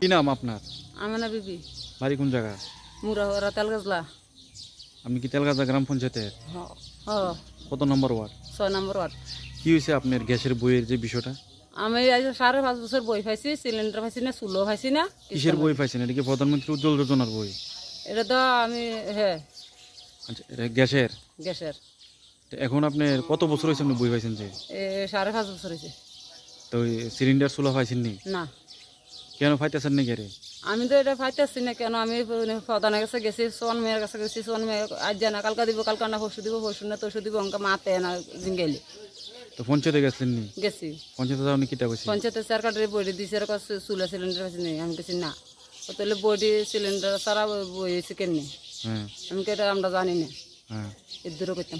কি নাম আপনার আমেনা বিবি বাড়ি কোন জায়গা মুরাহরা তেলগাজলা আপনি কি তেলগাজা গ্রাম পঞ্চায়েতের কত নম্বর ওয়ার্ড ছয় নম্বর ওয়ার্ড কি হয়েছে আপনার গ্যাসের বইয়ের যে বিষয়টা আমি আজ সাড়ে পাঁচ বছর বই পাইছি সিলিন্ডার পাইছি না চুলো পাইছি না কিসের বই পাইছি না এটা কি প্রধানমন্ত্রী উজ্জ্বল যোজনার বই এটা তো আমি হ্যাঁ আচ্ছা এটা গ্যাসের গ্যাসের এখন আপনি কত বছর হয়েছে আপনি বই পাইছেন যে সাড়ে পাঁচ বছর হয়েছে তো সিলিন্ডার চুলা পাইছেন নি না কেন ফাইতেছেন নাকি আরে আমি তো এটা ফাইতেছি না কেন আমি মানে প্রধানের কাছে গেছি সোয়ান মেয়ের কাছে গেছি সোয়ান মেয়ের আজ না কালকা দিব কালকা না পরশু দিব পরশু না তরশু দিব অঙ্কা মাতে না জিঙ্গাইলি তো পঞ্চায়েতে গেছিলেন নি গেছি পঞ্চায়েতে আপনি কিটা কইছেন পঞ্চায়েতে স্যার কার্ডে বডি দিছে আর কাছে চুলা সিলিন্ডার আছে নেই আমি কিছু না ও তাহলে বডি সিলিন্ডার সারা বই হয়েছে কেন হ্যাঁ। আমি এটা আমরা জানি না হ্যাঁ এর দূরে করতাম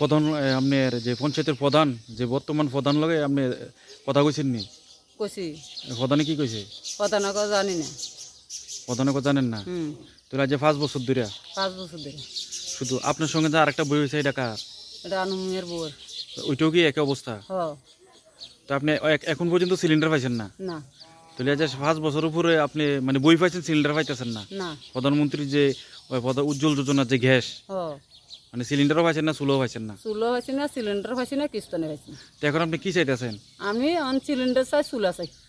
প্রধান আপনার যে পঞ্চায়েতের প্রধান যে বর্তমান প্রধান লগে আপনি কথা কইছেন নি কইছি প্রধানে কি কইছে প্রধান কো জানি না প্রধান কো জানেন না তোরা যে পাঁচ বছর ধরে পাঁচ বছর ধরে শুধু আপনার সঙ্গে যে আরেকটা বই হইছে এটা কার এটা আনুমের বউয়ের ওইটাও কি একই অবস্থা হ্যাঁ তো আপনি এখন পর্যন্ত সিলিন্ডার পাইছেন না না তাহলে যে পাঁচ বছর উপরে আপনি মানে বই পাইছেন সিলিন্ডার পাইতেছেন না প্রধানমন্ত্রী যে উজ্জ্বল যোজনা যে গ্যাস মানে সিলিন্ডারও পাইছেন না চুলোও পাইছেন না চুলো পাইছি না সিলিন্ডার পাইছি না কিস্তানে পাইছি তো এখন আপনি কি আছেন আমি অন সিলিন্ডার চাই চুলা চাই